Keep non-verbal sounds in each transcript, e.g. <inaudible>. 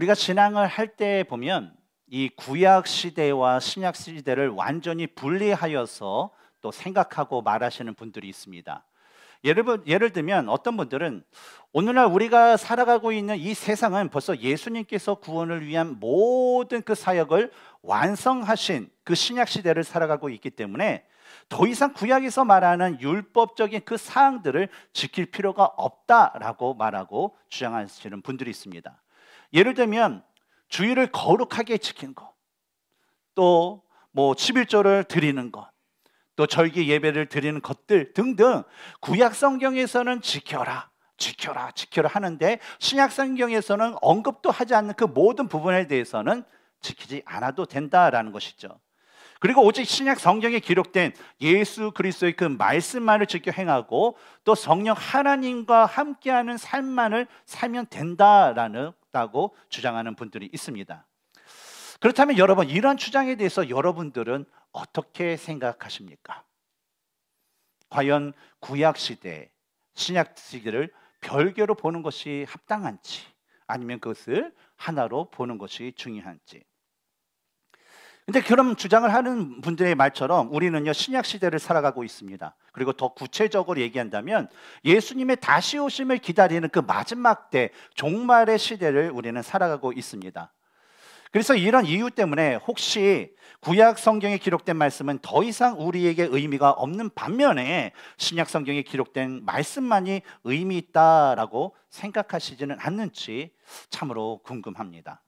우리가 진앙을할 때 보면 이 구약 시대와 신약 시대를 완전히 분리하여서 또 생각하고 말하시는 분들이 있습니다. 예를, 예를 들면 어떤 분들은 오늘날 우리가 살아가고 있는 이 세상은 벌써 예수님께서 구원을 위한 모든 그 사역을 완성하신 그 신약 시대를 살아가고 있기 때문에 더 이상 구약에서 말하는 율법적인 그 사항들을 지킬 필요가 없다라고 말하고 주장하시는 분들이 있습니다. 예를 들면 주의를 거룩하게 지킨 것, 또뭐 11조를 드리는 것, 또 절기 예배를 드리는 것들 등등 구약 성경에서는 지켜라. 지켜라, 지켜라 하는데 신약 성경에서는 언급도 하지 않는 그 모든 부분에 대해서는 지키지 않아도 된다라는 것이죠. 그리고 오직 신약 성경에 기록된 예수 그리스도의 그 말씀만을 지켜 행하고 또 성령 하나님과 함께하는 삶만을 살면 된다라는 없다고 주장하는 분들이 있습니다. 그렇다면 여러분 이러한 주장에 대해서 여러분들은 어떻게 생각하십니까? 과연 구약 시대, 신약 시대를 별개로 보는 것이 합당한지 아니면 그것을 하나로 보는 것이 중요한지 근데 그런 주장을 하는 분들의 말처럼 우리는요 신약 시대를 살아가고 있습니다. 그리고 더 구체적으로 얘기한다면 예수님의 다시 오심을 기다리는 그 마지막 때 종말의 시대를 우리는 살아가고 있습니다. 그래서 이런 이유 때문에 혹시 구약 성경에 기록된 말씀은 더 이상 우리에게 의미가 없는 반면에 신약 성경에 기록된 말씀만이 의미 있다라고 생각하시지는 않는지 참으로 궁금합니다.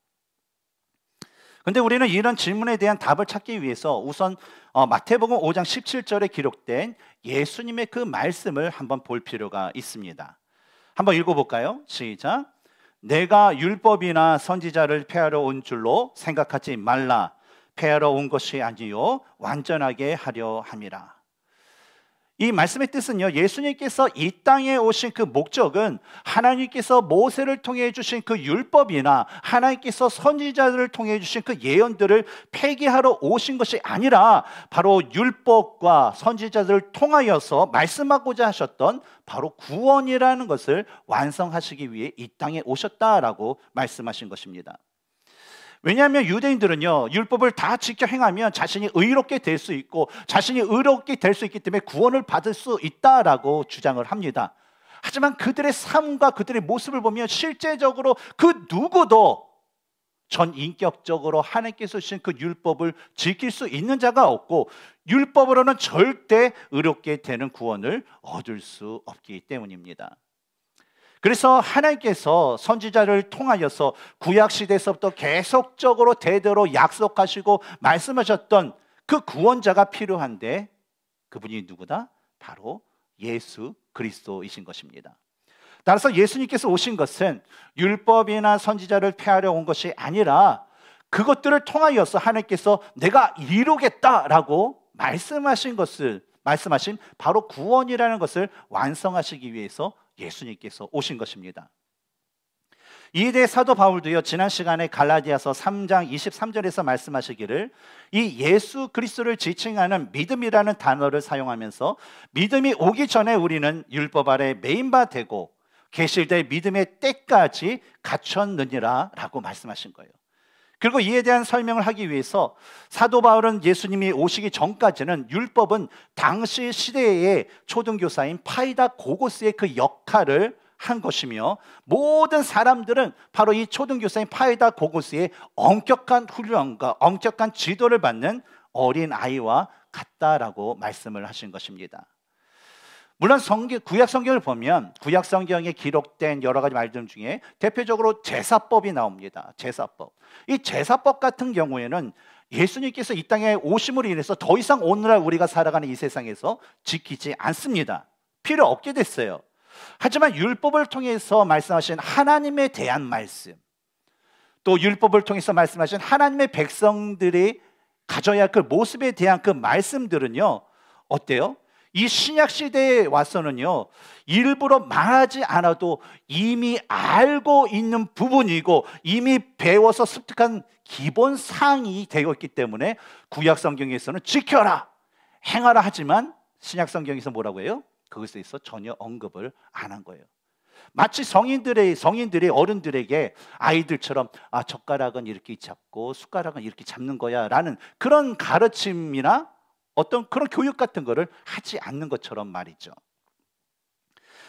근데 우리는 이런 질문에 대한 답을 찾기 위해서 우선 어, 마태복음 5장 17절에 기록된 예수님의 그 말씀을 한번 볼 필요가 있습니다. 한번 읽어볼까요? 시작. 내가 율법이나 선지자를 폐하러 온 줄로 생각하지 말라. 폐하러 온 것이 아니요 완전하게 하려 함이라. 이 말씀의 뜻은요, 예수님께서 이 땅에 오신 그 목적은 하나님께서 모세를 통해 주신 그 율법이나 하나님께서 선지자들을 통해 주신 그 예언들을 폐기하러 오신 것이 아니라 바로 율법과 선지자들을 통하여서 말씀하고자 하셨던 바로 구원이라는 것을 완성하시기 위해 이 땅에 오셨다라고 말씀하신 것입니다. 왜냐하면 유대인들은요 율법을 다 지켜 행하면 자신이 의롭게 될 수 있고 자신이 의롭게 될 수 있기 때문에 구원을 받을 수 있다라고 주장을 합니다. 하지만 그들의 삶과 그들의 모습을 보면 실제적으로 그 누구도 전 인격적으로 하나님께서 주신 그 율법을 지킬 수 있는 자가 없고 율법으로는 절대 의롭게 되는 구원을 얻을 수 없기 때문입니다. 그래서 하나님께서 선지자를 통하여서 구약 시대에서부터 계속적으로 대대로 약속하시고 말씀하셨던 그 구원자가 필요한데 그분이 누구다? 바로 예수 그리스도이신 것입니다. 따라서 예수님께서 오신 것은 율법이나 선지자를 폐하려 온 것이 아니라 그것들을 통하여서 하나님께서 내가 이루겠다라고 말씀하신 것을 말씀하신 바로 구원이라는 것을 완성하시기 위해서 예수님께서 오신 것입니다. 이에 대해 사도 바울도요 지난 시간에 갈라디아서 3장 23절에서 말씀하시기를 이 예수 그리스도를 지칭하는 믿음이라는 단어를 사용하면서 믿음이 오기 전에 우리는 율법 아래 메인바 되고 계실될 믿음의 때까지 갇혔느니라라고 말씀하신 거예요. 그리고 이에 대한 설명을 하기 위해서 사도 바울은 예수님이 오시기 전까지는 율법은 당시 시대의 초등교사인 파이다 고고스의 그 역할을 한 것이며 모든 사람들은 바로 이 초등교사인 파이다 고고스의 엄격한 훈련과 엄격한 지도를 받는 어린 아이와 같다라고 말씀을 하신 것입니다. 물론 성경, 구약 성경을 보면 구약 성경에 기록된 여러 가지 말들 중에 대표적으로 제사법이 나옵니다. 제사법. 이 제사법 같은 경우에는 예수님께서 이 땅에 오심으로 인해서 더 이상 오늘날 우리가 살아가는 이 세상에서 지키지 않습니다. 필요 없게 됐어요. 하지만 율법을 통해서 말씀하신 하나님에 대한 말씀, 또 율법을 통해서 말씀하신 하나님의 백성들이 가져야 할 그 모습에 대한 그 말씀들은요, 어때요? 이 신약 시대에 와서는요, 일부러 말하지 않아도 이미 알고 있는 부분이고 이미 배워서 습득한 기본 사항이 되어 있기 때문에 구약 성경에서는 지켜라, 행하라 하지만 신약 성경에서 뭐라고 해요? 그것에 있어 전혀 언급을 안 한 거예요. 마치 성인들의 성인들이 어른들에게 아이들처럼 아 젓가락은 이렇게 잡고 숟가락은 이렇게 잡는 거야라는 그런 가르침이나 어떤 그런 교육 같은 거를 하지 않는 것처럼 말이죠.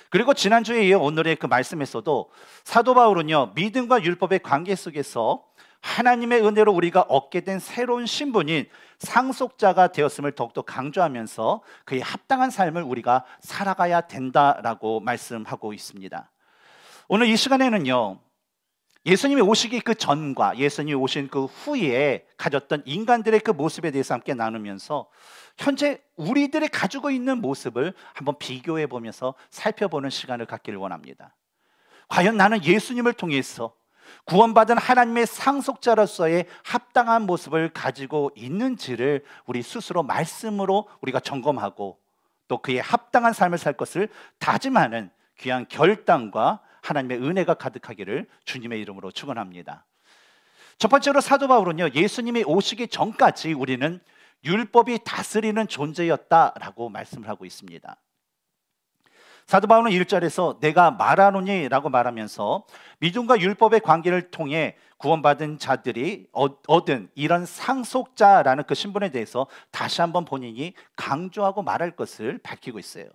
그리고 지난주에 이어 오늘의 그 말씀에서도 사도 바울은요, 믿음과 율법의 관계 속에서 하나님의 은혜로 우리가 얻게 된 새로운 신분인 상속자가 되었음을 더욱더 강조하면서 그의 합당한 삶을 우리가 살아가야 된다라고 말씀하고 있습니다. 오늘 이 시간에는요, 예수님이 오시기 그 전과 예수님이 오신 그 후에 가졌던 인간들의 그 모습에 대해서 함께 나누면서 현재 우리들이 가지고 있는 모습을 한번 비교해 보면서 살펴보는 시간을 갖기를 원합니다. 과연 나는 예수님을 통해서 구원받은 하나님의 상속자로서의 합당한 모습을 가지고 있는지를 우리 스스로 말씀으로 우리가 점검하고 또 그의 합당한 삶을 살 것을 다짐하는 귀한 결단과 하나님의 은혜가 가득하기를 주님의 이름으로 축원합니다. 첫 번째로 사도 바울은요. 예수님이 오시기 전까지 우리는 율법이 다스리는 존재였다라고 말씀을 하고 있습니다. 사도 바울은 1절에서 내가 말하노니라고 말하면서 믿음과 율법의 관계를 통해 구원받은 자들이 얻은 이런 상속자라는 그 신분에 대해서 다시 한번 본인이 강조하고 말할 것을 밝히고 있어요.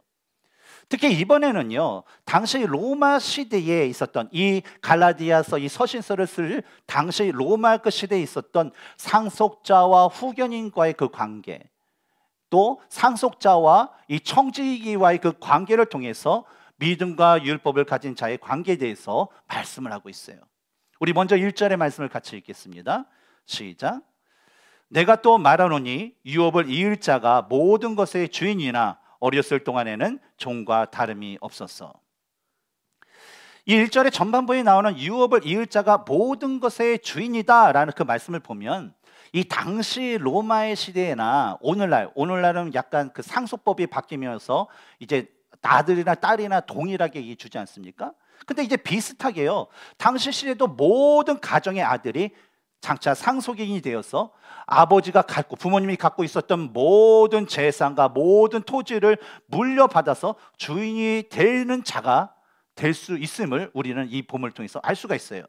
특히 이번에는요, 당시 로마 시대에 있었던 이 갈라디아서 이 서신서를 쓸 당시 로마 그 시대에 있었던 상속자와 후견인과의 그 관계, 또 상속자와 이 청지기와의 그 관계를 통해서 믿음과 율법을 가진 자의 관계에 대해서 말씀을 하고 있어요. 우리 먼저 1절의 말씀을 같이 읽겠습니다. 시작. 내가 또 말하노니 유업을 이을 자가 모든 것의 주인이나 어렸을 동안에는 종과 다름이 없었어. 이 1절의 전반부에 나오는 유업을 이을 자가 모든 것의 주인이다라는 그 말씀을 보면 이 당시 로마의 시대나 오늘날 오늘날은 약간 그 상속법이 바뀌면서 이제 아들이나 딸이나 동일하게 주지 않습니까? 근데 이제 비슷하게요. 당시 시대도 모든 가정의 아들이 장차 상속인이 되어서 아버지가 갖고 부모님이 갖고 있었던 모든 재산과 모든 토지를 물려받아서 주인이 되는 자가 될 수 있음을 우리는 이 봄을 통해서 알 수가 있어요.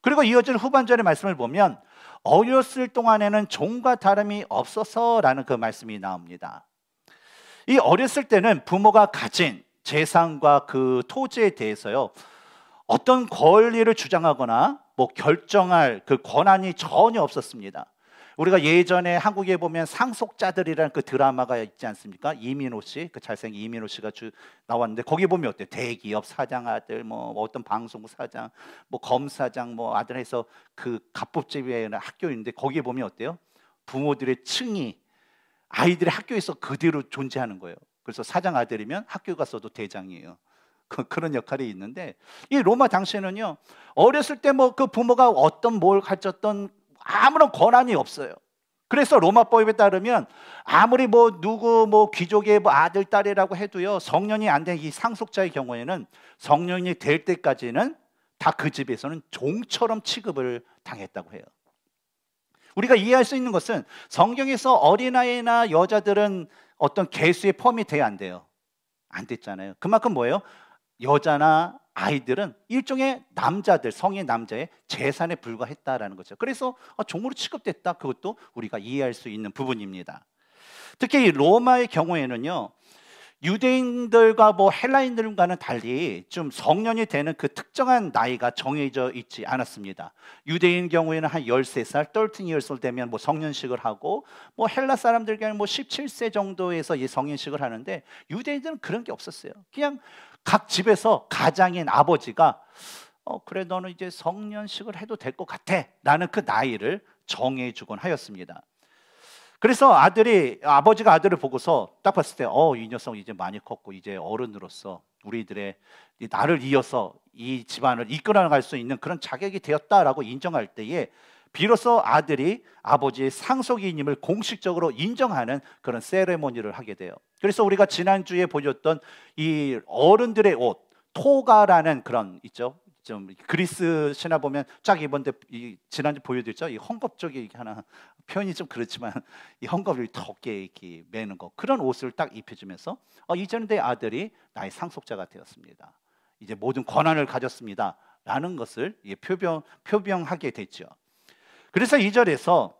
그리고 이어진 후반절의 말씀을 보면 어렸을 동안에는 종과 다름이 없어서라는 그 말씀이 나옵니다. 이 어렸을 때는 부모가 가진 재산과 그 토지에 대해서요 어떤 권리를 주장하거나 뭐 결정할 그 권한이 전혀 없었습니다. 우리가 예전에 한국에 보면 상속자들이라는 그 드라마가 있지 않습니까? 이민호 씨, 그 잘생긴 이민호 씨가 주, 나왔는데 거기 보면 어때? 대기업 사장 아들, 뭐 어떤 방송 사장, 뭐 검사장, 뭐 아들해서 그 갑법집에 학교 있는데 거기에 보면 어때요? 부모들의 층이 아이들이 학교에서 그대로 존재하는 거예요. 그래서 사장 아들이면 학교 가서도 대장이에요. 그, 런 역할이 있는데 이 로마 당시에는요 어렸을 때 뭐 그 부모가 어떤 뭘 가졌던 아무런 권한이 없어요. 그래서 로마법에 따르면 아무리 뭐 누구 뭐 귀족의 뭐 아들 딸이라고 해도요 성년이 안 된 이 상속자의 경우에는 성년이 될 때까지는 다 그 집에서는 종처럼 취급을 당했다고 해요. 우리가 이해할 수 있는 것은 성경에서 어린아이나 여자들은 어떤 개수의 펌이 돼야 안 돼요. 안 됐잖아요. 그만큼 뭐예요? 여자나 아이들은 일종의 남자들 성의 남자의 재산에 불과했다라는 거죠. 그래서 아, 종으로 취급됐다. 그것도 우리가 이해할 수 있는 부분입니다. 특히 로마의 경우에는요. 유대인들과 뭐 헬라인들과는 달리 좀 성년이 되는 그 특정한 나이가 정해져 있지 않았습니다. 유대인 경우에는 한 13살, 13years 되면 뭐 성년식을 하고 뭐 헬라 사람들 경우는뭐 17세 정도에서 이 성인식을 하는데 유대인들은 그런 게 없었어요. 그냥 각 집에서 가장인 아버지가 어, 그래 너는 이제 성년식을 해도 될 것 같아. 나는 그 나이를 정해 주곤 하였습니다. 그래서 아들이 아버지가 아들을 보고서 딱 봤을 때 어, 이 녀석 이제 많이 컸고 이제 어른으로서 우리들의 나를 이어서 이 집안을 이끌어갈 나수 있는 그런 자격이 되었다라고 인정할 때에 비로소 아들이 아버지의 상속인임을 공식적으로 인정하는 그런 세레모니를 하게 돼요. 그래서 우리가 지난주에 보셨던 이 어른들의 옷, 토가라는 그런 있죠. 좀 그리스 신화 보면 쫙 이번에 지난주 보여드렸죠. 이 헝겊 쪽에 하나 표현이 좀 그렇지만 이 헝겊을 덮게 이렇게 매는 거 그런 옷을 딱 입혀주면서 어, 이제는 내 아들이 나의 상속자가 되었습니다. 이제 모든 권한을 가졌습니다라는 것을 표병 표병하게 됐죠. 그래서 이절에서그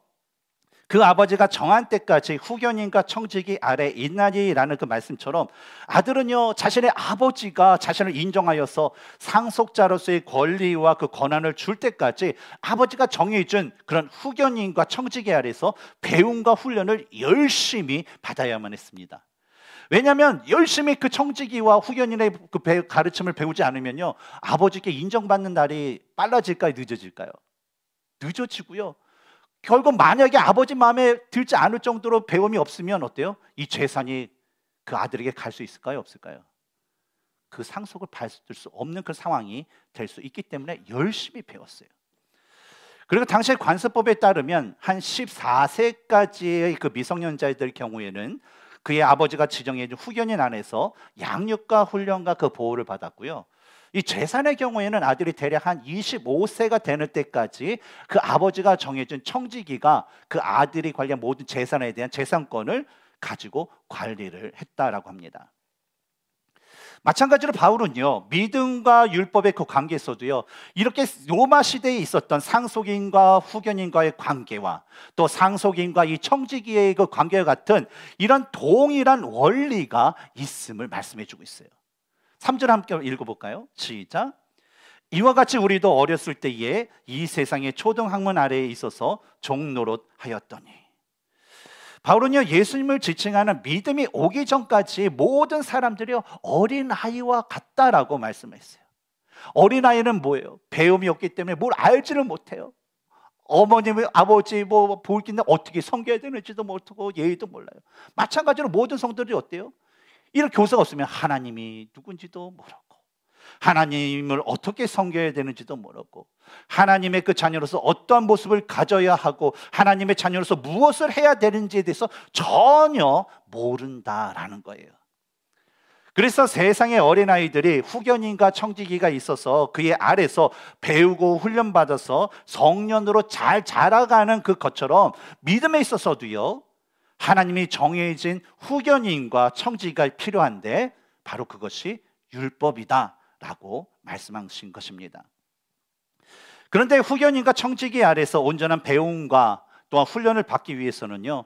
아버지가 정한 때까지 후견인과 청지기 아래 있나니라는 그 말씀처럼 아들은요 자신의 아버지가 자신을 인정하여서 상속자로서의 권리와 그 권한을 줄 때까지 아버지가 정해준 그런 후견인과 청지기 아래서 배움과 훈련을 열심히 받아야만 했습니다. 왜냐하면 열심히 그 청지기와 후견인의 그 배, 가르침을 배우지 않으면요 아버지께 인정받는 날이 빨라질까요 늦어질까요? 늦어지고요. 결국 만약에 아버지 마음에 들지 않을 정도로 배움이 없으면 어때요? 이 재산이 그 아들에게 갈 수 있을까요? 없을까요? 그 상속을 받을 수 없는 그 상황이 될 수 있기 때문에 열심히 배웠어요. 그리고 당시 관습법에 따르면 한 14세까지의 그 미성년자들 경우에는 그의 아버지가 지정해준 후견인 안에서 양육과 훈련과 그 보호를 받았고요. 이 재산의 경우에는 아들이 대략 한 25세가 되는 때까지 그 아버지가 정해준 청지기가 그 아들이 관리한 모든 재산에 대한 재산권을 가지고 관리를 했다라고 합니다. 마찬가지로 바울은요 믿음과 율법의 그 관계에서도요 이렇게 로마 시대에 있었던 상속인과 후견인과의 관계와 또 상속인과 이 청지기의 그 관계와 같은 이런 동일한 원리가 있음을 말씀해주고 있어요. 3절 함께 읽어볼까요? 시작. 이와 같이 우리도 어렸을 때에 이 세상의 초등학문 아래에 있어서 종노릇 하였더니. 바울은요, 예수님을 지칭하는 믿음이 오기 전까지 모든 사람들이 어린아이와 같다라고 말씀했어요. 어린아이는 뭐예요? 배움이 없기 때문에 뭘 알지를 못해요. 어머님, 아버지, 뭐, 보일 텐 어떻게 섬겨야 되는지도 모르고 예의도 몰라요. 마찬가지로 모든 성들이 어때요? 이런 교사가 없으면 하나님이 누군지도 모르고 하나님을 어떻게 섬겨야 되는지도 모르고 하나님의 그 자녀로서 어떠한 모습을 가져야 하고 하나님의 자녀로서 무엇을 해야 되는지에 대해서 전혀 모른다라는 거예요. 그래서 세상의 어린아이들이 후견인과 청지기가 있어서 그의 아래서 배우고 훈련받아서 성년으로 잘 자라가는 그 것처럼 믿음에 있어서도요. 하나님이 정해진 후견인과 청지가 필요한데 바로 그것이 율법이다라고 말씀하신 것입니다. 그런데 후견인과 청지기 아래서 온전한 배움과 또한 훈련을 받기 위해서는요.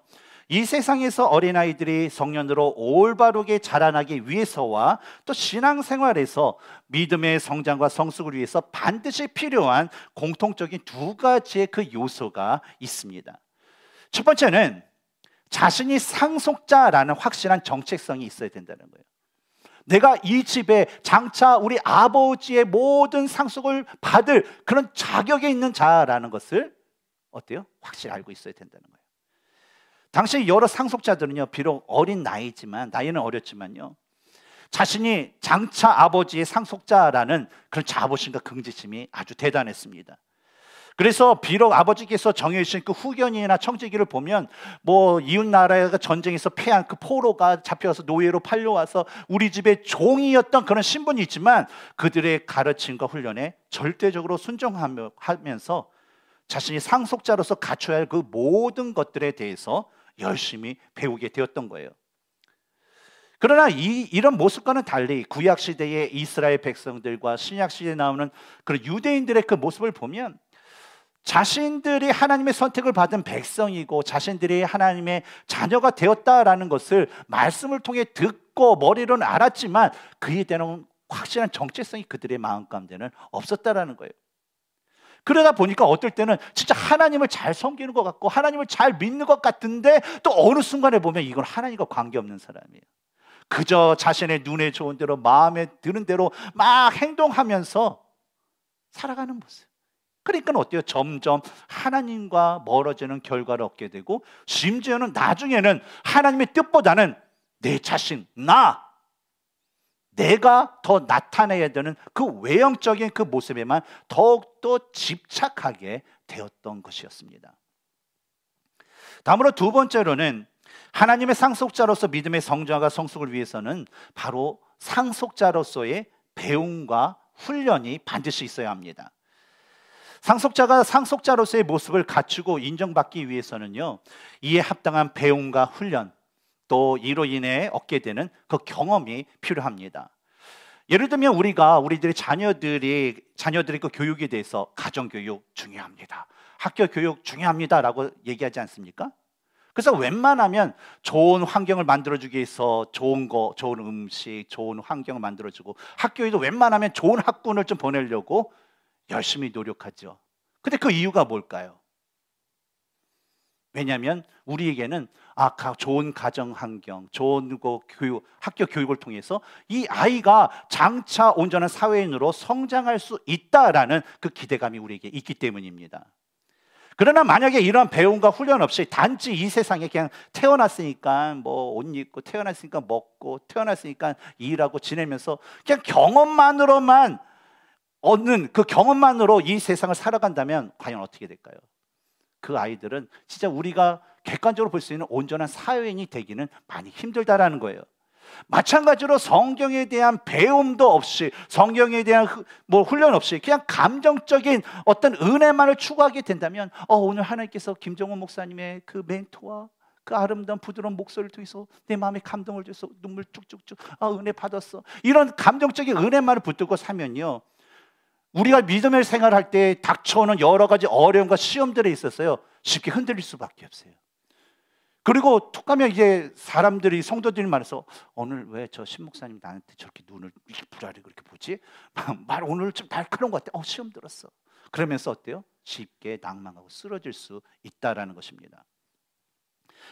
이 세상에서 어린아이들이 성년으로 올바르게 자라나기 위해서와 또 신앙생활에서 믿음의 성장과 성숙을 위해서 반드시 필요한 공통적인 두 가지의 그 요소가 있습니다. 첫 번째는 자신이 상속자라는 확실한 정체성이 있어야 된다는 거예요. 내가 이 집에 장차 우리 아버지의 모든 상속을 받을 그런 자격에 있는 자라는 것을 어때요? 확실히 알고 있어야 된다는 거예요. 당시 여러 상속자들은요, 비록 어린 나이지만, 나이는 어렸지만요, 자신이 장차 아버지의 상속자라는 그런 자부심과 긍지심이 아주 대단했습니다. 그래서 비록 아버지께서 정해주신 그 후견이나 청지기를 보면 뭐 이웃 나라가 전쟁에서 패한 그 포로가 잡혀서 노예로 팔려와서 우리 집의 종이었던 그런 신분이 있지만 그들의 가르침과 훈련에 절대적으로 순종하면서 자신이 상속자로서 갖춰야 할 그 모든 것들에 대해서 열심히 배우게 되었던 거예요. 그러나 이, 이런 모습과는 달리 구약 시대의 이스라엘 백성들과 신약 시대에 나오는 그런 유대인들의 그 모습을 보면 자신들이 하나님의 선택을 받은 백성이고 자신들이 하나님의 자녀가 되었다라는 것을 말씀을 통해 듣고 머리로는 알았지만 그에 대한 확실한 정체성이 그들의 마음 가운데는 없었다라는 거예요. 그러다 보니까 어떨 때는 진짜 하나님을 잘 섬기는 것 같고 하나님을 잘 믿는 것 같은데 또 어느 순간에 보면 이건 하나님과 관계없는 사람이에요. 그저 자신의 눈에 좋은 대로 마음에 드는 대로 막 행동하면서 살아가는 모습. 그러니까 어때요? 점점 하나님과 멀어지는 결과를 얻게 되고 심지어는 나중에는 하나님의 뜻보다는 내 자신, 나 내가 더 나타내야 되는 그 외형적인 그 모습에만 더욱더 집착하게 되었던 것이었습니다. 다음으로 두 번째로는 하나님의 상속자로서 믿음의 성장과 성숙을 위해서는 바로 상속자로서의 배움과 훈련이 반드시 있어야 합니다. 상속자가 상속자로서의 모습을 갖추고 인정받기 위해서는요, 이에 합당한 배움과 훈련, 또 이로 인해 얻게 되는 그 경험이 필요합니다. 예를 들면 우리가 우리들의 자녀들이 자녀들의 그 교육에 대해서 가정 교육 중요합니다. 학교 교육 중요합니다라고 얘기하지 않습니까? 그래서 웬만하면 좋은 환경을 만들어 주기 위해서 좋은 거, 좋은 음식, 좋은 환경을 만들어 주고 학교에도 웬만하면 좋은 학군을 좀 보내려고 열심히 노력하죠. 근데 그 이유가 뭘까요? 왜냐하면 우리에게는 아, 좋은 가정 환경, 좋은 거 교육, 학교 교육을 통해서 이 아이가 장차 온전한 사회인으로 성장할 수 있다라는 그 기대감이 우리에게 있기 때문입니다. 그러나 만약에 이러한 배움과 훈련 없이 단지 이 세상에 그냥 태어났으니까 뭐 옷 입고 태어났으니까 먹고 태어났으니까 일하고 지내면서 그냥 경험만으로만 얻는 그 경험만으로 이 세상을 살아간다면 과연 어떻게 될까요? 그 아이들은 진짜 우리가 객관적으로 볼 수 있는 온전한 사회인이 되기는 많이 힘들다라는 거예요. 마찬가지로 성경에 대한 배움도 없이 성경에 대한 뭐 훈련 없이 그냥 감정적인 어떤 은혜만을 추구하게 된다면 어, 오늘 하나님께서 김정은 목사님의 그 멘토와 그 아름다운 부드러운 목소리를 통해서 내 마음에 감동을 줘서 눈물 쭉쭉쭉 아 은혜 받았어 이런 감정적인 은혜만을 붙들고 사면요 우리가 믿음의 생활할 때 닥쳐오는 여러 가지 어려움과 시험들에 있었어요. 쉽게 흔들릴 수밖에 없어요. 그리고 툭 가면 이제 사람들이 성도들이 말해서 오늘 왜 저 신목사님 나한테 저렇게 눈을 불알이 그렇게 보지? <laughs> 말 오늘 좀 날카로운 것 같아. 어 시험 들었어. 그러면서 어때요? 쉽게 낭망하고 쓰러질 수 있다라는 것입니다.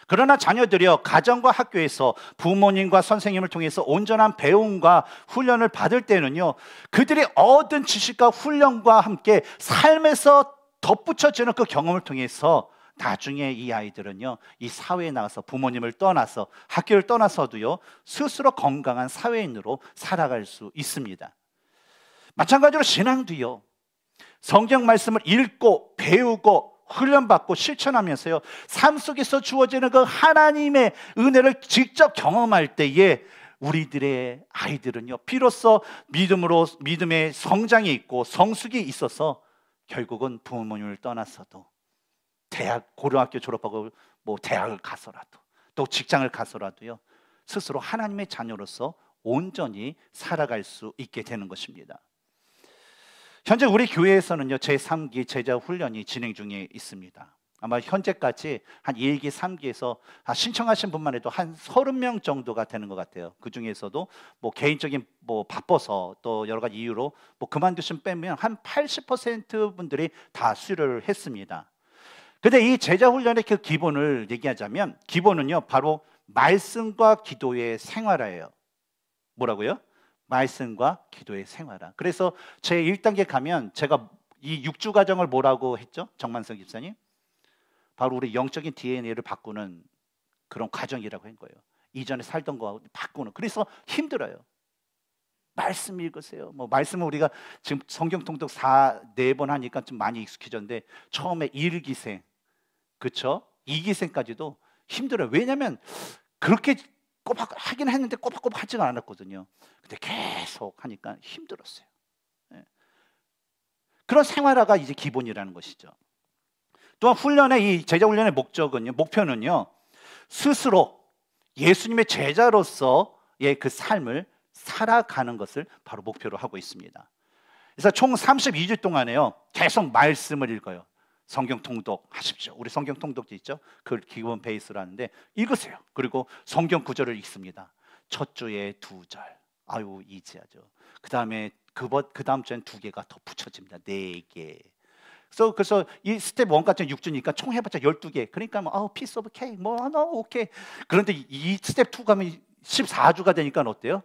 그러나 자녀들이요, 가정과 학교에서 부모님과 선생님을 통해서 온전한 배움과 훈련을 받을 때는요, 그들이 얻은 지식과 훈련과 함께 삶에서 덧붙여지는 그 경험을 통해서 나중에 이 아이들은요, 이 사회에 나가서 부모님을 떠나서 학교를 떠나서도요, 스스로 건강한 사회인으로 살아갈 수 있습니다. 마찬가지로 신앙도요, 성경 말씀을 읽고 배우고 훈련받고 실천하면서요. 삶 속에서 주어지는 그 하나님의 은혜를 직접 경험할 때에 우리들의 아이들은요. 비로소 믿음으로 믿음의 성장이 있고 성숙이 있어서 결국은 부모님을 떠나서도 대학 고등학교 졸업하고 뭐 대학을 가서라도 또 직장을 가서라도요. 스스로 하나님의 자녀로서 온전히 살아갈 수 있게 되는 것입니다. 현재 우리 교회에서는요 제3기 제자 훈련이 진행 중에 있습니다. 아마 현재까지 한 1기, 3기에서 아, 신청하신 분만 해도 한 30명 정도가 되는 것 같아요. 그 중에서도 뭐 개인적인 뭐 바빠서 또 여러 가지 이유로 뭐 그만두신 빼면 한 80% 분들이 다 수료를 했습니다. 근데 이 제자 훈련의 그 기본을 얘기하자면 기본은요 바로 말씀과 기도의 생활화예요. 뭐라고요? 말씀과 기도의 생활화. 그래서 제 1단계 가면 제가 이 6주 과정을 뭐라고 했죠? 정만성 집사님? 바로 우리 영적인 DNA를 바꾸는 그런 과정이라고 한 거예요. 이전에 살던 거하고 바꾸는. 그래서 힘들어요. 말씀 읽으세요. 뭐말씀은 우리가 지금 성경 통독 4, 4번 하니까 좀 많이 익숙해졌는데 처음에 1기생, 그쵸? 2기생까지도 힘들어요. 왜냐면 그렇게 꼬박 하긴 했는데 꼬박꼬박 하지는 않았거든요. 근데 계속 하니까 힘들었어요. 예. 그런 생활화가 이제 기본이라는 것이죠. 또한 훈련의 이 제자 훈련의 목적은요, 목표는요, 스스로 예수님의 제자로서의 그 삶을 살아가는 것을 바로 목표로 하고 있습니다. 그래서 총 32주 동안에요, 계속 말씀을 읽어요. 성경 통독 하십시오. 우리 성경 통독도 있죠? 그 기본 베이스로 하는데 읽으세요. 그리고 성경 구절을 읽습니다. 첫 주에 두 절. 아유 이지하죠. 그 다음에 그것 그 다음 주엔 두 개가 더 붙여집니다. 네 개. So, 그래서 이 스텝 1 같은 6주니까 총 해봤자 12개. 그러니까 뭐 아우 피스 오브 케이뭐 하나 오케이. 그런데 이 스텝 2 가면 14주가 되니까 어때요?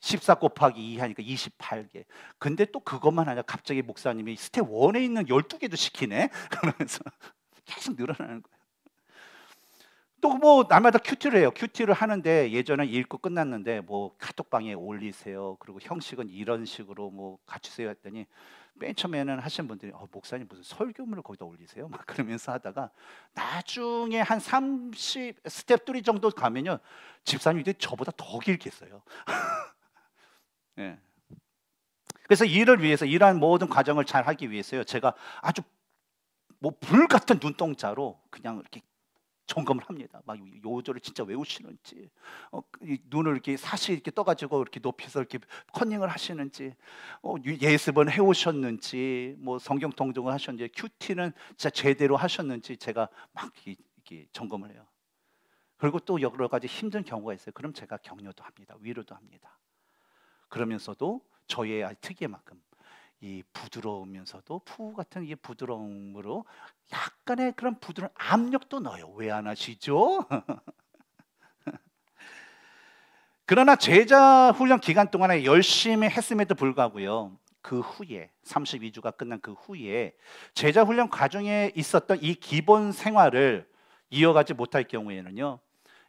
14 곱하기 2 하니까 28개. 근데 또 그것만 하냐 갑자기 목사님이 스텝 1에 있는 12개도 시키네. <laughs> 그러면서 계속 늘어나는 거예요. 또뭐 날마다 큐티를 해요. 큐티를 하는데 예전엔 읽고 끝났는데 뭐 카톡방에 올리세요. 그리고 형식은 이런 식으로 뭐 갖추세요 했더니 맨 처음에는 하신 분들이 어, 목사님 무슨 설교문을 거기다 올리세요? 막 그러면서 하다가 나중에 한 30 스텝 3 정도 가면요. 집사님들이 저보다 더 길겠어요. <laughs> 예. 그래서 일을 위해서 일하는 모든 과정을 잘 하기 위해서요. 제가 아주 뭐 불 같은 눈동자로 그냥 이렇게 점검을 합니다. 막 요조를 진짜 외우시는지, 어, 눈을 이렇게 사실 이렇게 떠가지고 이렇게 높이서 이렇게 컨닝을 하시는지, 어, 예습은 해오셨는지, 뭐 성경 통독을 하셨는지, 큐티는 진짜 제대로 하셨는지 제가 막 이렇게 점검을 해요. 그리고 또 여러 가지 힘든 경우가 있어요. 그럼 제가 격려도 합니다. 위로도 합니다. 그러면서도 저의 아, 특유의 만큼 이 부드러우면서도 푸우 같은 이 부드러움으로 약간의 그런 부드러운 압력도 넣어요. 왜 안 하시죠? <laughs> 그러나 제자 훈련 기간 동안에 열심히 했음에도 불구하고요. 그 후에 32주가 끝난 그 후에 제자 훈련 과정에 있었던 이 기본 생활을 이어가지 못할 경우에는요.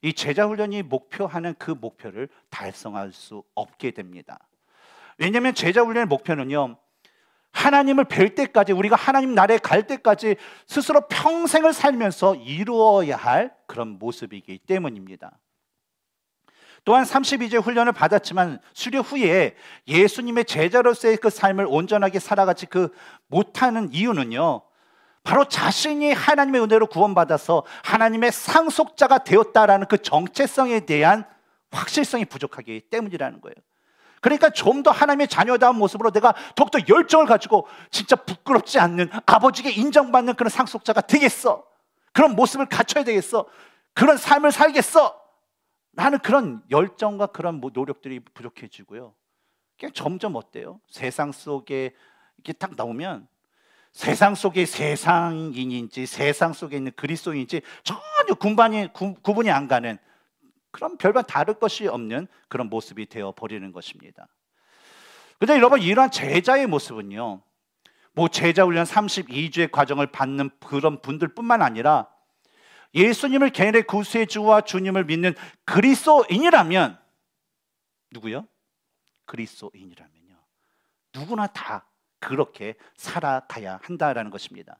이 제자 훈련이 목표하는 그 목표를 달성할 수 없게 됩니다. 왜냐하면 제자 훈련의 목표는요 하나님을 뵐 때까지 우리가 하나님 나라에 갈 때까지 스스로 평생을 살면서 이루어야 할 그런 모습이기 때문입니다. 또한 32제 훈련을 받았지만 수료 후에 예수님의 제자로서의 그 삶을 온전하게 살아가지 그 못하는 이유는요. 바로 자신이 하나님의 은혜로 구원받아서 하나님의 상속자가 되었다라는 그 정체성에 대한 확실성이 부족하기 때문이라는 거예요. 그러니까 좀 더 하나님의 자녀다운 모습으로 내가 더욱더 열정을 가지고 진짜 부끄럽지 않는 아버지께 인정받는 그런 상속자가 되겠어. 그런 모습을 갖춰야 되겠어. 그런 삶을 살겠어. 나는 그런 열정과 그런 뭐 노력들이 부족해지고요. 그냥 점점 어때요? 세상 속에 이렇게 딱 나오면 세상 속의 세상인인지 세상 속에 있는 그리스도인지 전혀 군반이, 구, 구분이 안 가는 그런 별반 다를 것이 없는 그런 모습이 되어 버리는 것입니다. 근데 여러분 이러한 제자의 모습은요. 뭐 제자 훈련 32주의 과정을 받는 그런 분들뿐만 아니라 예수님을 개인의 구세주와 주님을 믿는 그리스도인이라면 누구요? 그리스도인이라면요. 누구나 다 그렇게 살아가야 한다라는 것입니다.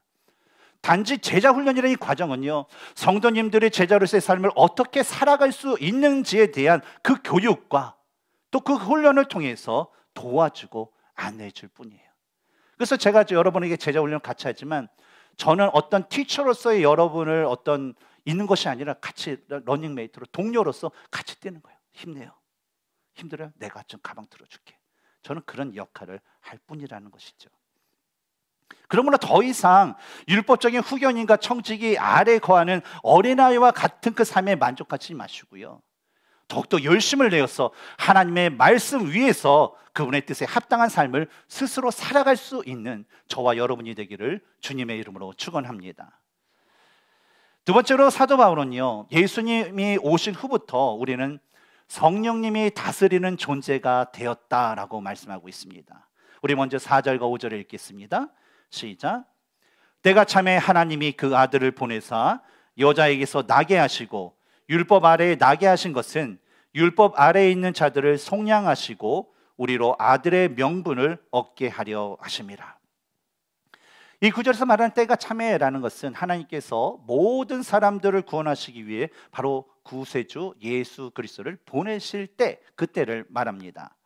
단지 제자 훈련이라는 이 과정은요, 성도님들의 제자로서의 삶을 어떻게 살아갈 수 있는지에 대한 그 교육과 또 그 훈련을 통해서 도와주고 안내해 줄 뿐이에요. 그래서 제가 여러분에게 제자 훈련 을 같이 하지만 저는 어떤 티처로서의 여러분을 어떤 있는 것이 아니라 같이 러닝메이트로 동료로서 같이 뛰는 거예요. 힘내요. 힘들어요? 내가 좀 가방 들어줄게. 저는 그런 역할을 할 뿐이라는 것이죠. 그러므로 더 이상 율법적인 후견인과 청지기 아래 거하는 어린아이와 같은 그 삶에 만족하지 마시고요. 더욱더 열심을 내어서 하나님의 말씀 위에서 그분의 뜻에 합당한 삶을 스스로 살아갈 수 있는 저와 여러분이 되기를 주님의 이름으로 축원합니다. 두 번째로 사도 바울은요. 예수님이 오신 후부터 우리는 성령님이 다스리는 존재가 되었다라고 말씀하고 있습니다. 우리 먼저 4절과 5절을 읽겠습니다. 시작. 때가 참에 하나님이 그 아들을 보내사 여자에게서 나게 하시고 율법 아래에 나게 하신 것은 율법 아래에 있는 자들을 속량하시고 우리로 아들의 명분을 얻게 하려 하심이라. 이 구절에서 말하는 때가 참회라는 것은 하나님께서 모든 사람들을 구원하시기 위해 바로 구세주 예수 그리스도를 보내실 때 그때를 말합니다.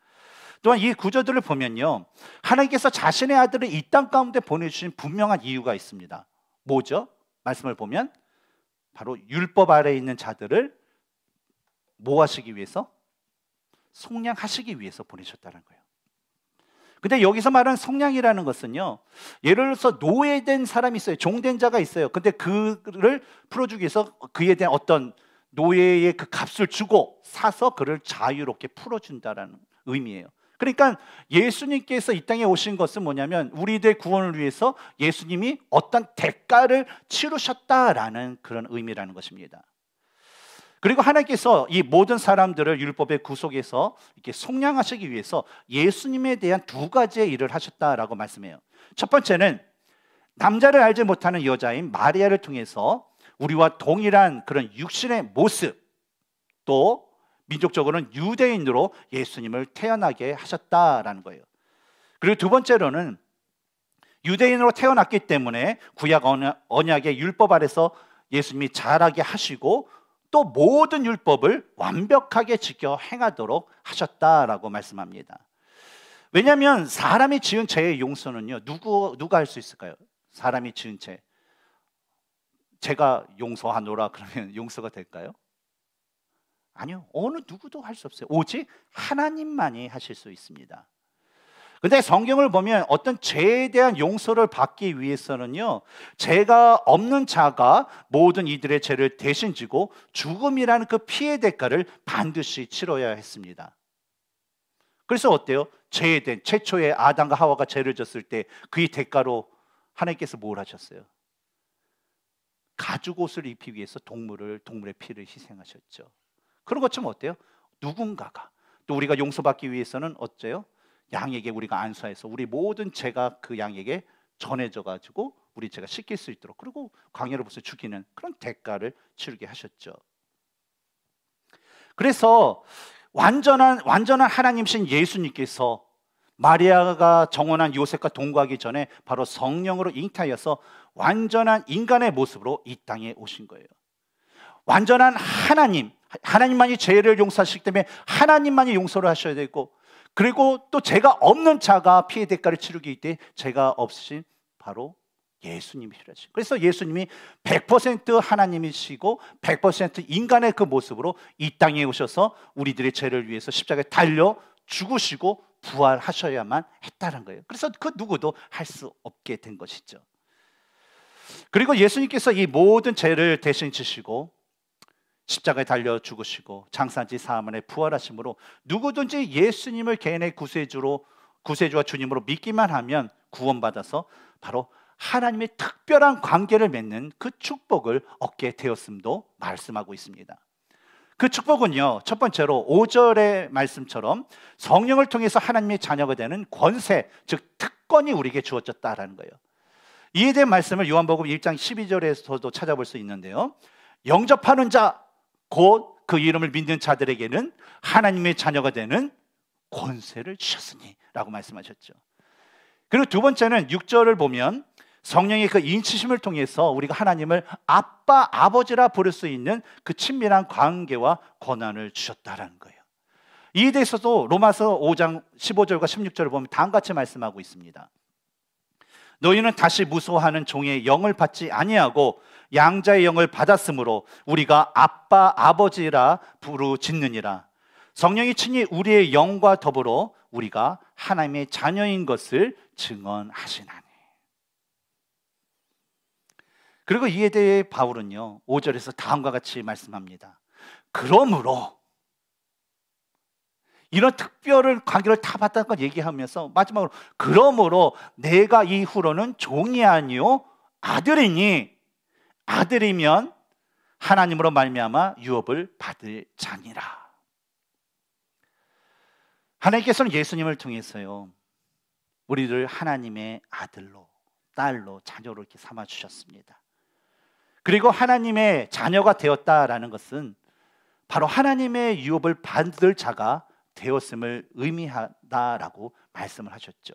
또한 이 구절들을 보면요. 하나님께서 자신의 아들을 이 땅 가운데 보내주신 분명한 이유가 있습니다. 뭐죠? 말씀을 보면 바로 율법 아래에 있는 자들을 모 하시기 위해서? 속량하시기 위해서 보내셨다는 거예요. 근데 여기서 말하는 성량이라는 것은요. 예를 들어서 노예된 사람이 있어요. 종된 자가 있어요. 근데 그를 풀어주기 위해서 그에 대한 어떤 노예의 그 값을 주고 사서 그를 자유롭게 풀어준다라는 의미예요. 그러니까 예수님께서 이 땅에 오신 것은 뭐냐면 우리들의 구원을 위해서 예수님이 어떤 대가를 치르셨다라는 그런 의미라는 것입니다. 그리고 하나님께서 이 모든 사람들을 율법의 구속에서 이렇게 속량하시기 위해서 예수님에 대한 두 가지의 일을 하셨다라고 말씀해요. 첫 번째는 남자를 알지 못하는 여자인 마리아를 통해서 우리와 동일한 그런 육신의 모습 또 민족적으로는 유대인으로 예수님을 태어나게 하셨다라는 거예요. 그리고 두 번째로는 유대인으로 태어났기 때문에 구약 언약의 율법 아래서 예수님이 자라게 하시고 또 모든 율법을 완벽하게 지켜 행하도록 하셨다라고 말씀합니다. 왜냐하면 사람이 지은 죄의 용서는요 누구 누가 할 수 있을까요? 사람이 지은 죄 제가 용서하노라 그러면 <laughs> 용서가 될까요? 아니요 어느 누구도 할 수 없어요 오직 하나님만이 하실 수 있습니다 근데 성경을 보면 어떤 죄에 대한 용서를 받기 위해서는요, 죄가 없는 자가 모든 이들의 죄를 대신 지고 죽음이라는 그 피해 대가를 반드시 치러야 했습니다. 그래서 어때요? 죄에 대한 최초의 아담과 하와가 죄를 졌을 때 그의 대가로 하나님께서 뭘 하셨어요? 가죽 옷을 입히기 위해서 동물을 동물의 피를 희생하셨죠. 그런 것처럼 어때요? 누군가가 또 우리가 용서받기 위해서는 어째요? 양에게 우리가 안수해서 우리 모든 죄가 그 양에게 전해져 가지고 우리 죄가 씻길 수 있도록 그리고 광야로부터 죽이는 그런 대가를 치르게 하셨죠. 그래서 완전한 완전한 하나님신 예수님께서 마리아가 정원한 요셉과 동거하기 전에 바로 성령으로 잉태하여서 완전한 인간의 모습으로 이 땅에 오신 거예요. 완전한 하나님, 하나님만이 죄를 용서하시기 때문에 하나님만이 용서를 하셔야 되고 그리고 또 제가 없는 자가 피해 대가를 치르기 때 제가 없으신 바로 예수님이시라지. 그래서 예수님이 100% 하나님이시고 100% 인간의 그 모습으로 이 땅에 오셔서 우리들의 죄를 위해서 십자가에 달려 죽으시고 부활하셔야만 했다는 거예요. 그래서 그 누구도 할 수 없게 된 것이죠. 그리고 예수님께서 이 모든 죄를 대신 지시고 십자가에 달려 죽으시고 장사지 사흘 만에 부활하심으로 누구든지 예수님을 개인의 구세주로 구세주와 주님으로 믿기만 하면 구원받아서 바로 하나님의 특별한 관계를 맺는 그 축복을 얻게 되었음도 말씀하고 있습니다. 그 축복은요. 첫 번째로 5절의 말씀처럼 성령을 통해서 하나님의 자녀가 되는 권세, 즉 특권이 우리에게 주어졌다라는 거예요. 이에 대한 말씀을 요한복음 1장 12절에서도 찾아볼 수 있는데요. 영접하는 자 곧그 이름을 믿는 자들에게는 하나님의 자녀가 되는 권세를 주셨으니 라고 말씀하셨죠. 그리고 두 번째는 6절을 보면 성령의 그 인치심을 통해서 우리가 하나님을 아빠, 아버지라 부를 수 있는 그 친밀한 관계와 권한을 주셨다라는 거예요. 이에 대해서도 로마서 5장 15절과 16절을 보면 다음같이 과 말씀하고 있습니다. 너희는 다시 무소워하는 종의 영을 받지 아니하고 양자의 영을 받았으므로 우리가 아빠 아버지라 부르짖느니라 성령이 친히 우리의 영과 더불어 우리가 하나님의 자녀인 것을 증언하시나니 그리고 이에 대해 바울은요 5절에서 다음과 같이 말씀합니다 그러므로 이런 특별한 관계를 다봤다는걸 얘기하면서 마지막으로 그러므로 내가 이후로는 종이 아니요 아들이니 아들이면 하나님으로 말미암아 유업을 받을 자니라. 하나님께서는 예수님을 통해서요. 우리를 하나님의 아들로, 딸로, 자녀로 이렇게 삼아 주셨습니다. 그리고 하나님의 자녀가 되었다라는 것은 바로 하나님의 유업을 받을 자가 되었음을 의미하다라고 말씀을 하셨죠.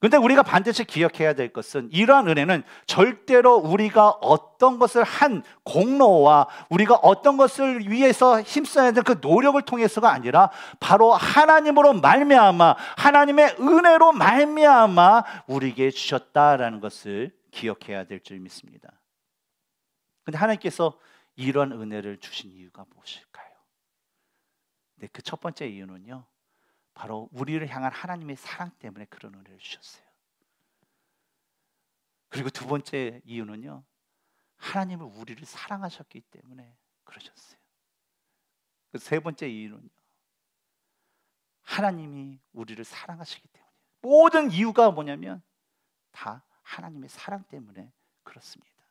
근데 우리가 반드시 기억해야 될 것은 이러한 은혜는 절대로 우리가 어떤 것을 한 공로와 우리가 어떤 것을 위해서 힘써야 될그 노력을 통해서가 아니라 바로 하나님으로 말미암아 하나님의 은혜로 말미암아 우리에게 주셨다라는 것을 기억해야 될 줄 믿습니다. 근데 하나님께서 이런 은혜를 주신 이유가 무엇일까요? 네, 그 첫 번째 이유는요. 바로 우리를 향한 하나님의 사랑 때문에 그런 은혜를 주셨어요. 그리고 두 번째 이유는요. 하나님은 우리를 사랑하셨기 때문에 그러셨어요. 그세 번째 이유는요. 하나님이 우리를 사랑하시기 때문에 모든 이유가 뭐냐면 다 하나님의 사랑 때문에 그렇습니다.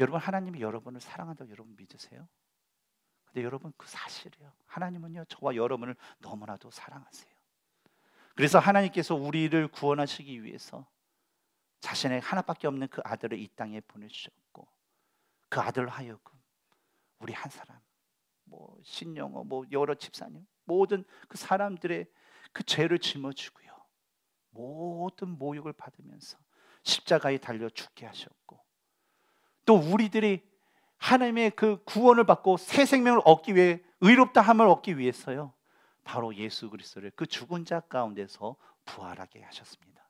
여러분 하나님이 여러분을 사랑한다고 여러분 믿으세요? 근데 네, 여러분 그 사실이에요. 하나님은요 저와 여러분을 너무나도 사랑하세요. 그래서 하나님께서 우리를 구원하시기 위해서 자신의 하나밖에 없는 그 아들을 이 땅에 보내주셨고 그 아들 하여금 우리 한 사람 뭐 신영어 뭐 여러 집사님 모든 그 사람들의 그 죄를 짊어지고요 모든 모욕을 받으면서 십자가에 달려 죽게 하셨고 또 우리들이 하나님의 그 구원을 받고 새 생명을 얻기 위해 의롭다 함을 얻기 위해서요. 바로 예수 그리스도를 그 죽은 자 가운데서 부활하게 하셨습니다.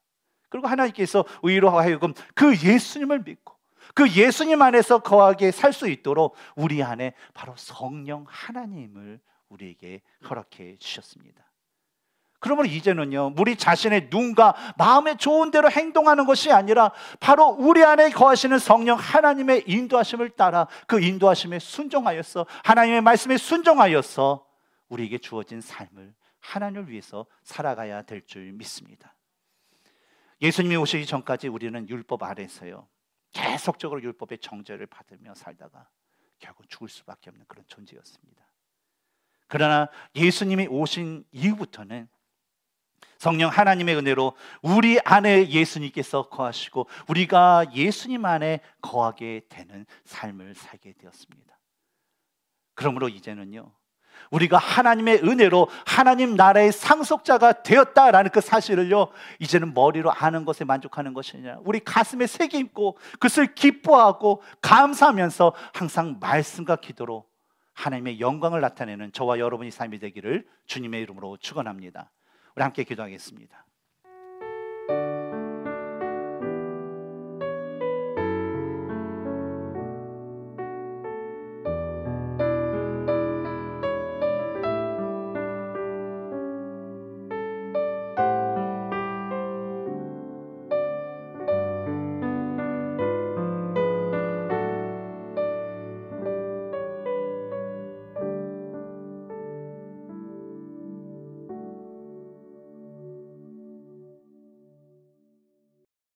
그리고 하나님께서 의로 하여금 그 예수님을 믿고 그 예수님 안에서 거하게 살 수 있도록 우리 안에 바로 성령 하나님을 우리에게 허락해 주셨습니다. 그러면 이제는요, 우리 자신의 눈과 마음의 좋은 대로 행동하는 것이 아니라 바로 우리 안에 거하시는 성령 하나님의 인도하심을 따라 그 인도하심에 순종하여서 하나님의 말씀에 순종하여서 우리에게 주어진 삶을 하나님을 위해서 살아가야 될 줄 믿습니다. 예수님이 오시기 전까지 우리는 율법 아래서요 계속적으로 율법의 정죄를 받으며 살다가 결국 죽을 수밖에 없는 그런 존재였습니다. 그러나 예수님이 오신 이후부터는 성령 하나님의 은혜로 우리 안에 예수님께서 거하시고 우리가 예수님 안에 거하게 되는 삶을 살게 되었습니다. 그러므로 이제는요. 우리가 하나님의 은혜로 하나님 나라의 상속자가 되었다라는 그 사실을요, 이제는 머리로 아는 것에 만족하는 것이 아 우리 가슴에 새김고 그것을 기뻐하고 감사하면서 항상 말씀과 기도로 하나님의 영광을 나타내는 저와 여러분이 삶이 되기를 주님의 이름으로 축원합니다. 우리 함께 기도하겠습니다.